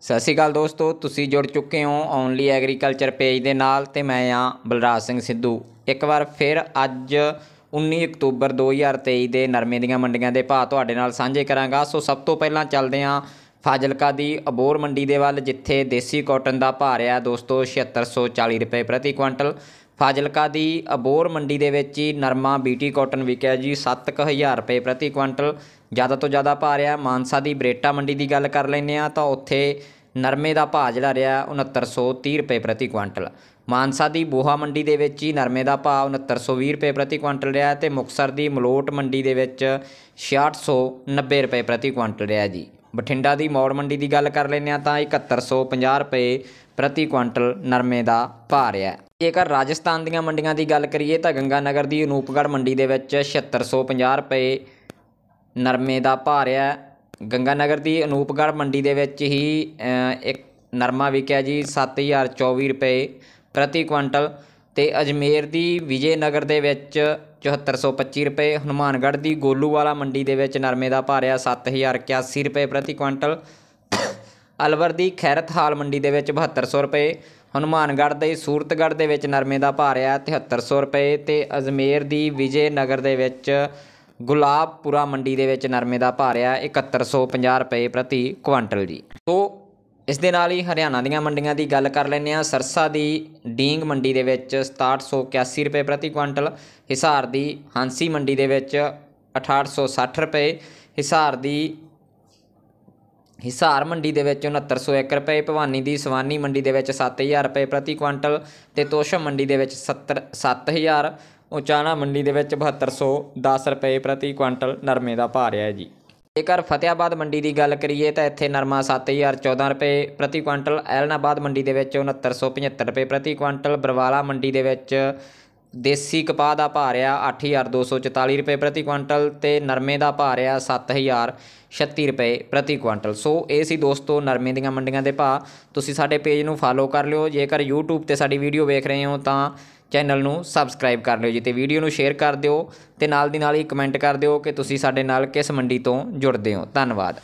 ਸਤਿ ਸ਼੍ਰੀ ਅਕਾਲ ਦੋਸਤੋ ਤੁਸੀਂ ਜੁੜ ਚੁੱਕੇ ਹੋ ਓਨਲੀ ਐਗਰੀਕਲਚਰ ਪੇਜ ਦੇ ਨਾਲ ਤੇ ਮੈਂ ਆ ਬਲਰਾਜ ਸਿੰਘ ਸਿੱਧੂ ਇੱਕ ਵਾਰ ਫਿਰ ਅੱਜ 19 ਅਕਤੂਬਰ 2023 ਦੇ ਨਰਮੇ ਦੀਆਂ ਮੰਡੀਆਂ ਦੇ ਭਾਅ ਤੁਹਾਡੇ ਨਾਲ ਸਾਂਝੇ ਕਰਾਂਗਾ ਸੋ ਸਭ ਤੋਂ ਪਹਿਲਾਂ ਚੱਲਦੇ ਆਂ ਫਾਜ਼ਿਲਕਾ ਦੀ ਅਬੋਰ ਮੰਡੀ ਦੇ ਵੱਲ ਜਿੱਥੇ ਦੇਸੀ ਕਾਟਨ ਦਾ ਭਾਅ ਰਿਹਾ ਦੋਸਤੋ 7640 ਰੁਪਏ ਪ੍ਰਤੀ ਕੁਇੰਟਲ ਫਾਜ਼ਿਲਕਾ ਦੀ ਅਬੋਰ ਮੰਡੀ ਦੇ ਵਿੱਚ ਹੀ ਨਰਮਾ ਬੀਟੀ ਕਾਟਨ ਵਿਕਿਆ ਜੀ 7000 ਰੁਪਏ ਪ੍ਰਤੀ ਕੁਇੰਟਲ ਜ਼ਿਆਦਾ ਤੋਂ ਜ਼ਿਆਦਾ ਭਾਅ ਰਿਹਾ ਮਾਨਸਾ ਦੀ ਬਰੇਟਾ ਮੰਡੀ ਦੀ ਗੱਲ ਕਰ ਲੈਂਦੇ ਆ ਤਾਂ ਉੱਥੇ ਨਰਮੇ ਦਾ ਭਾਅ ਜਿਹੜਾ ਰਿਹਾ 6930 ਰੁਪਏ ਪ੍ਰਤੀ ਕੁਇੰਟਲ ਮਾਨਸਾ ਦੀ ਬੋਹਾ ਮੰਡੀ ਦੇ ਵਿੱਚ ਹੀ ਨਰਮੇ ਦਾ ਭਾਅ 6920 ਰੁਪਏ ਪ੍ਰਤੀ ਕੁਇੰਟਲ ਰਿਹਾ ਤੇ ਮੁਕਸਰ ਦੀ ਮਲੋਟ ਮੰਡੀ ਦੇ ਵਿੱਚ 6690 ਰੁਪਏ ਪ੍ਰਤੀ ਕੁਇੰਟਲ ਰਿਹਾ ਜੀ ਬਠਿੰਡਾ ਦੀ ਮੌੜ ਮੰਡੀ ਦੀ ਗੱਲ ਕਰ ਲੈਂਦੇ ਆ ਤਾਂ 7150 ਰੁਪਏ ਪ੍ਰਤੀ ਕੁਇੰਟਲ ਨਰਮੇ ਦਾ ਭਾਅ ਰਿਹਾ ਜੇਕਰ ਰਾਜਸਥਾਨ ਦੀਆਂ ਮੰਡੀਆਂ ਦੀ ਗੱਲ ਕਰੀਏ ਤਾਂ ਗੰਗਾ ਨਗਰ ਦੀ ਅਨੂਪਗੜ ਮੰਡੀ ਦੇ ਵਿੱਚ 7650 ਰੁਪਏ ਨਰਮੇ ਦਾ ਭਾਅ ਰਿਹਾ ਨਗਰ ਦੀ ਅਨੂਪਗੜ ਮੰਡੀ ਦੇ ਵਿੱਚ ਹੀ ਇੱਕ ਨਰਮਾ ਵਿਕਿਆ ਜੀ 7024 ਰੁਪਏ ਪ੍ਰਤੀ ਕੁਇੰਟਲ ਤੇ ਅਜਮੇਰ ਦੀ ਵਿਜੇਨਗਰ ਦੇ ਵਿੱਚ 7425 ਰੁਪਏ ਹਨੂਮਾਨਗੜ੍ਹ ਦੀ ਗੋਲੂਵਾਲਾ ਮੰਡੀ ਦੇ ਵਿੱਚ ਨਰਮੇ ਦਾ ਭਾਅ ਰਿਹਾ 7081 ਰੁਪਏ ਪ੍ਰਤੀ ਕੁਇੰਟਲ ਅਲਵਰ ਦੀ ਖੈਰਤ ਹਾਲ ਮੰਡੀ ਦੇ ਵਿੱਚ 7200 ਰੁਪਏ ਹਨੂਮਾਨਗੜ੍ਹ ਦੇ ਸੂਰਤਗੜ੍ਹ ਦੇ ਵਿੱਚ ਨਰਮੇ ਦਾ ਭਾਅ ਰਿਹਾ 7300 ਰੁਪਏ ਤੇ ਅਜ਼ਮੇਰ ਦੀ ਵਿਜੇ ਨਗਰ ਦੇ ਵਿੱਚ ਗੁਲਾਬਪੁਰਾ ਮੰਡੀ ਦੇ ਵਿੱਚ ਨਰਮੇ ਦਾ ਭਾਅ ਰਿਹਾ 7150 ਰੁਪਏ ਪ੍ਰਤੀ ਕੁਇੰਟਲ ਜੀ ਸੋ ਇਸ ਦੇ ਨਾਲ ਹੀ ਹਰਿਆਣਾ ਦੀਆਂ ਮੰਡੀਆਂ ਦੀ ਗੱਲ ਕਰ ਲੈਂਦੇ ਆ ਸਰਸਾ ਦੀ ਡੀਂਗ ਮੰਡੀ ਦੇ ਵਿੱਚ 6781 ਰੁਪਏ ਪ੍ਰਤੀ ਕੁਇੰਟਲ ਹਿਸਾਰ ਦੀ ਹਾਂਸੀ ਮੰਡੀ ਦੇ ਵਿੱਚ 6860 ਰੁਪਏ ਹਿਸਾਰ ਦੀ ਹਿਸਾਰ ਮੰਡੀ ਦੇ ਵਿੱਚ 6901 ਰੁਪਏ ਭਵਾਨੀ ਦੀ ਸਵਾਨੀ ਮੰਡੀ ਦੇ ਵਿੱਚ 7000 ਰੁਪਏ ਪ੍ਰਤੀ ਕੁਇੰਟਲ ਤੇ ਤੋਸ਼ਮ ਮੰਡੀ ਦੇ ਵਿੱਚ 70 7000 ਉਚਾਣਾ ਮੰਡੀ ਦੇ ਵਿੱਚ 7210 ਰੁਪਏ ਪ੍ਰਤੀ ਕੁਇੰਟਲ ਨਰਮੇ ਦਾ ਭਾਅ ਰਿਹਾ ਜੀ ਜੇਕਰ ਫਤਿਆਬਾਦ ਮੰਡੀ ਦੀ ਗੱਲ ਕਰੀਏ ਤਾਂ ਇੱਥੇ ਨਰਮਾ 7014 ਰੁਪਏ ਪ੍ਰਤੀ ਕੁਇੰਟਲ ਐਲਨਾਬਾਦ ਮੰਡੀ ਦੇ ਵਿੱਚ 6975 ਰੁਪਏ ਪ੍ਰਤੀ ਕੁਇੰਟਲ ਬਰਵਾਲਾ ਮੰਡੀ ਦੇ ਵਿੱਚ ਦੇਸੀ ਕਪਾਹ ਦਾ ਭਾਅ ਰਿਹਾ 8244 ਰੁਪਏ ਪ੍ਰਤੀ ਕੁਇੰਟਲ ਤੇ ਨਰਮੇ ਦਾ ਭਾਅ ਰਿਹਾ 7036 ਰੁਪਏ ਪ੍ਰਤੀ ਕੁਇੰਟਲ ਸੋ ਇਹ ਸੀ ਦੋਸਤੋ ਨਰਮੇ ਦੀਆਂ ਮੰਡੀਆਂ ਦੇ ਭਾਅ ਤੁਸੀਂ ਸਾਡੇ ਪੇਜ ਨੂੰ ਫਾਲੋ ਕਰ ਲਿਓ ਜੇਕਰ YouTube ਤੇ ਸਾਡੀ ਵੀਡੀਓ ਵੇਖ ਰਹੇ ਹੋ ਤਾਂ ਚੈਨਲ ਨੂੰ ਸਬਸਕ੍ਰਾਈਬ ਕਰ ਲਿਓ ਜੀ ਤੇ ਵੀਡੀਓ ਨੂੰ ਸ਼ੇਅਰ ਕਰ ਦਿਓ ਤੇ ਨਾਲ ਦੀ ਨਾਲ ਹੀ ਕਮੈਂਟ ਕਰ ਦਿਓ ਕਿ ਤੁਸੀਂ ਸਾਡੇ ਨਾਲ ਕਿਸ ਮੰਡੀ ਤੋਂ ਜੁੜਦੇ ਹੋ ਧੰਨਵਾਦ